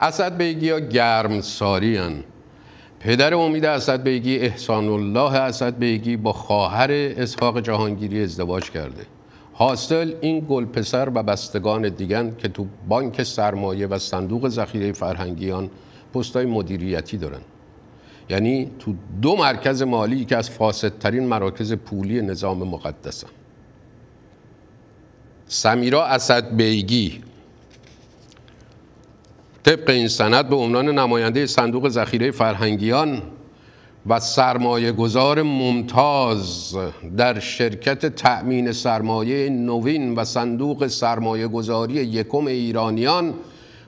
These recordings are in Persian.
اسد بیگی ها گرمساری هن. پدر امید اسد بیگی احسان الله اسد بیگی با خواهر اسحاق جهانگیری ازدواج کرده حاصل این گل پسر و بستگان دیگر که تو بانک سرمایه و صندوق ذخیره فرهنگیان پستای مدیریتی دارند. یعنی تو دو مرکز مالی که از فاسدترین مراکز پولی نظام مقدسن سمیرا اسد بیگی طبق این سند به عنوان نماینده صندوق ذخیره فرهنگیان و سرمایه گذار ممتاز در شرکت تأمین سرمایه نوین و صندوق سرمایه گذاری یکم ایرانیان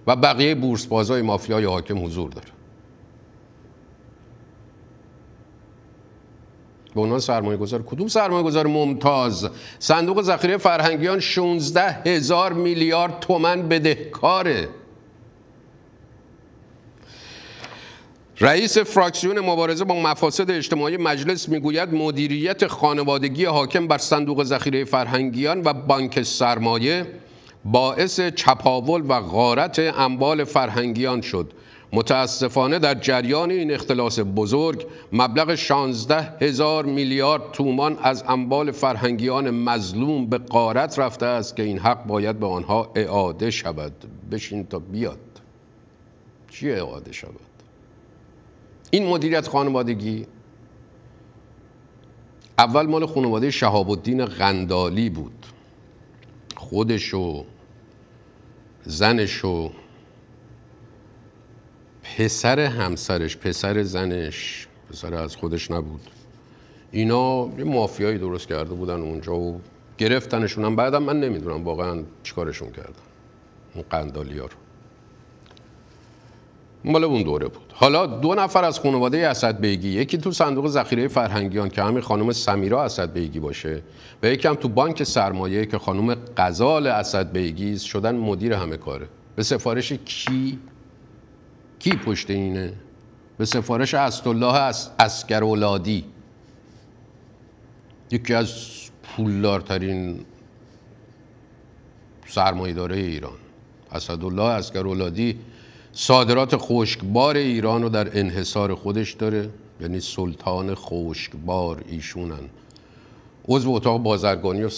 و بقیه بورس بازای مافیای حاکم حضور داره به عنوان سرمایه گذار کدوم سرمایه گذار ممتاز صندوق ذخیره فرهنگیان 16 هزار میلیارد تومن بدهکاره رئیس فراکسیون مبارزه با مفاسد اجتماعی مجلس میگوید مدیریت خانوادگی حاکم بر صندوق ذخیره فرهنگیان و بانک سرمایه باعث چپاول و غارت اموال فرهنگیان شد متاسفانه در جریان این اختلاس بزرگ مبلغ 16 هزار میلیارد تومان از اموال فرهنگیان مظلوم به غارت رفته است که این حق باید به آنها اعاده شود بشین تا بیاد چی اعاده شود این مدیریت خانوادگی اول مال خانواده شهاب الدین غندالی بود خودش و زنش و پسر همسرش پسر زنش پسر از خودش نبود اینا یه مافیایی درست کرده بودن اونجا و گرفتنشون هم بعدم من نمیدونم واقعا چیکارشون کردن اون قندالی ها رو مال اون دوره بود حالا دو نفر از خانواده اسد بیگی یکی تو صندوق ذخیره فرهنگیان که همین خانم سمیرا اسد بیگی باشه و یکی هم تو بانک سرمایه که خانم قزال اسد بیگی شدن مدیر همه کاره به سفارش کی کی پشت اینه به سفارش اسدالله اسکر اولادی یکی از پولدارترین سرمایه‌دارای ایران اسدالله اسکر اولادی صادرات خشکبار ایران رو در انحصار خودش داره یعنی سلطان خوشکبار ایشونن عضو اتاق بازرگانی و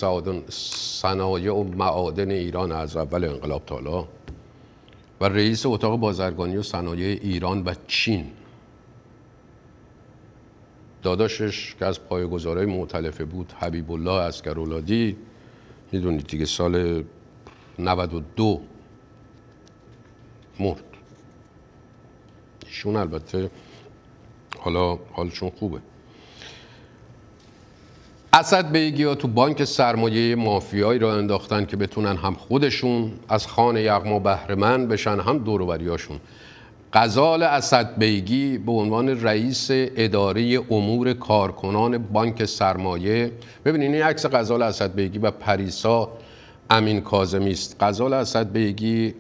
صنایع و معادن ایران از اول انقلاب تالا و رئیس اتاق بازرگانی و صنایع ایران و چین داداشش که از پایگزارای معتلفه بود حبیب الله اسکرولادی میدونید دیگه سال 92 مرد ایشون البته حالا حالشون خوبه اسد بیگی ها تو بانک سرمایه مافیایی را انداختن که بتونن هم خودشون از خانه یغما بهرمند بشن هم دوروبریاشون قزال اسد بیگی به عنوان رئیس اداره امور کارکنان بانک سرمایه ببینید این عکس قزال اسد بیگی و پریسا امین کازمی است غزال اسد بیگی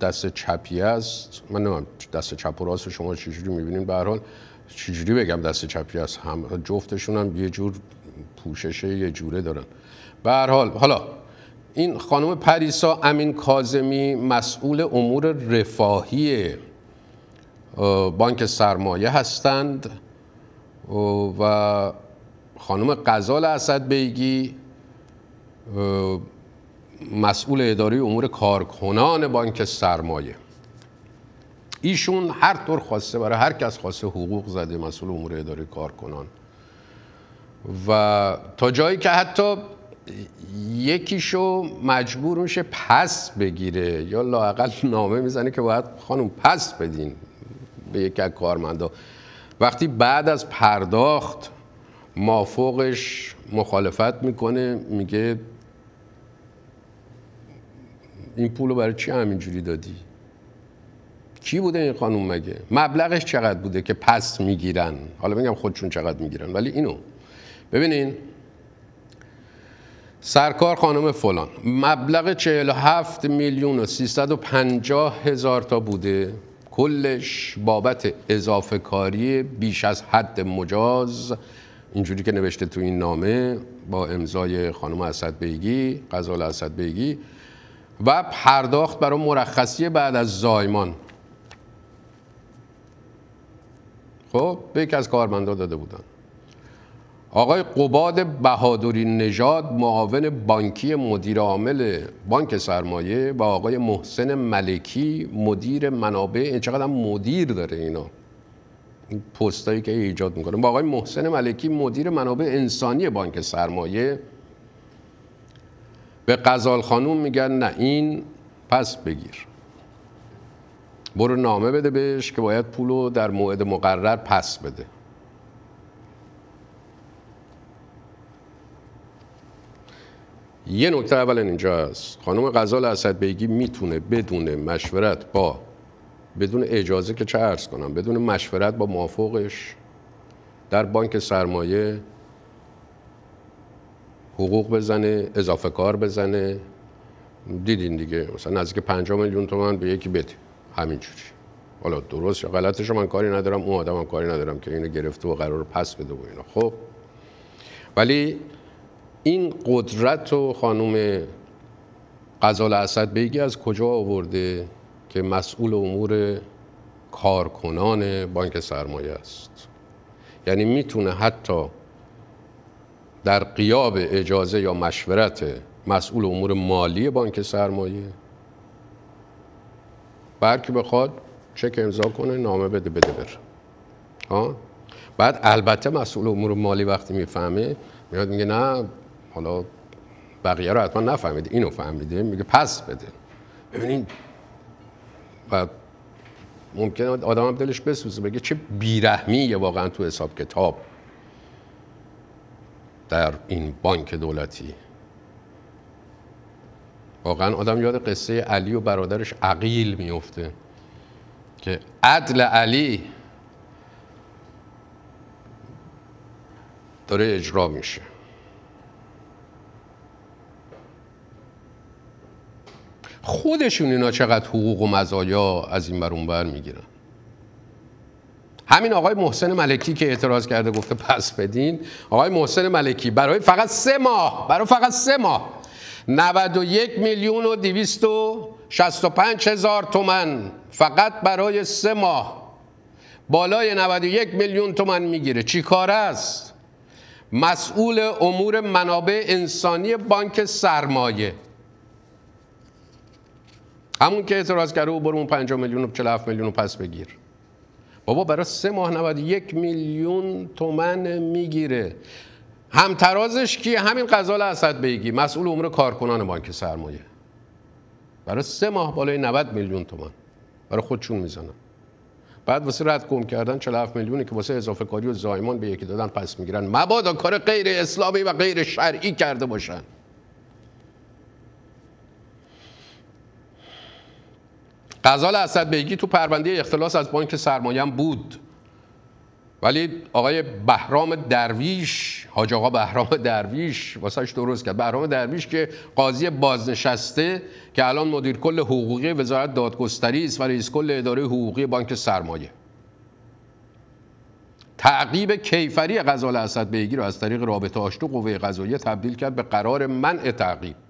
دست چپی است من نمیم دست چپ و راست شما چجوری میبینین به حال چجوری بگم دست چپی است هم جفتشون هم یه جور پوشش یه جوره دارن به حال حالا این خانم پریسا امین کازمی مسئول امور رفاهی بانک سرمایه هستند و خانم قزال اسد بیگی مسئول اداره امور کارکنان بانک سرمایه ایشون هر طور خواسته برای هر کس خواسته حقوق زده مسئول امور اداره کارکنان و تا جایی که حتی یکیشو مجبور میشه پس بگیره یا لاقل نامه میزنه که باید خانم پس بدین به یکی از کارمندا وقتی بعد از پرداخت مافوقش مخالفت میکنه میگه این پولو برای چی همینجوری دادی کی بوده این خانوم مگه مبلغش چقدر بوده که پس میگیرن حالا میگم خودشون چقدر میگیرن ولی اینو ببینین سرکار خانم فلان مبلغ 47 میلیون و 350 هزار تا بوده کلش بابت اضافه کاری بیش از حد مجاز اینجوری که نوشته تو این نامه با امضای خانم اسد بیگی غزال اسد بیگی و پرداخت برای مرخصی بعد از زایمان خب به یکی از کارمندا داده بودن آقای قباد بهادری نژاد معاون بانکی مدیر عامل بانک سرمایه و آقای محسن ملکی مدیر منابع چقدر مدیر داره اینا این پستایی که ایجاد میکنه با آقای محسن ملکی مدیر منابع انسانی بانک سرمایه به قزال خانوم میگن نه این پس بگیر برو نامه بده بهش که باید پولو در موعد مقرر پس بده یه نکته اول اینجا هست خانم غزال اسد بیگی میتونه بدون مشورت با بدون اجازه که چه ارز کنم بدون مشورت با موافقش در بانک سرمایه حقوق بزنه اضافه کار بزنه دیدین دیگه مثلا نزدیک 5 میلیون تومن به یکی بده همینجوری حالا درست یا غلطش من کاری ندارم اون آدم کاری ندارم که اینو گرفته و قرار پس بده و اینا خب ولی این قدرت و خانم قزال اسد بیگی از کجا آورده که مسئول امور کارکنان بانک سرمایه است یعنی میتونه حتی در قیاب اجازه یا مشورت مسئول امور مالی بانک سرمایه برکی بخواد چک امضا کنه نامه بده بده بره ها بعد البته مسئول امور مالی وقتی میفهمه میاد میگه نه حالا بقیه رو حتما نفهمید. اینو فهمیده میگه پس بده ببینید و ممکن آدم هم دلش بسوزه بگه چه بیرحمیه واقعا تو حساب کتاب در این بانک دولتی واقعا آدم یاد قصه علی و برادرش عقیل میفته که عدل علی داره اجرا میشه خودشون اینا چقدر حقوق و مزایا از این بر بر میگیرن همین آقای محسن ملکی که اعتراض کرده گفته پس بدین آقای محسن ملکی برای فقط سه ماه برای فقط سه ماه 91 میلیون و 265 هزار تومن فقط برای سه ماه بالای 91 میلیون تومن میگیره چی کار است؟ مسئول امور منابع انسانی بانک سرمایه همون که اعتراض کرده او برو اون 5 میلیون و 47 میلیون رو پس بگیر بابا برای سه ماه یک میلیون تومن میگیره همترازش که همین قضال اسد بیگی مسئول امور کارکنان بانک سرمایه برای سه ماه بالای 90 میلیون تومن برای خودشون میزنن بعد واسه رد گم کردن 47 میلیونی که واسه اضافه کاری و زایمان به یکی دادن پس میگیرن مبادا کار غیر اسلامی و غیر شرعی کرده باشن قزال اسد بیگی تو پرونده اختلاس از بانک سرمایه بود ولی آقای بهرام درویش حاج آقا بهرام درویش واسش درست کرد بهرام درویش که قاضی بازنشسته که الان مدیر کل حقوقی وزارت دادگستری است و رئیس کل اداره حقوقی بانک سرمایه تعقیب کیفری غزال اسد بیگی رو از طریق رابطه آشتو قوه قضاییه تبدیل کرد به قرار منع تعقیب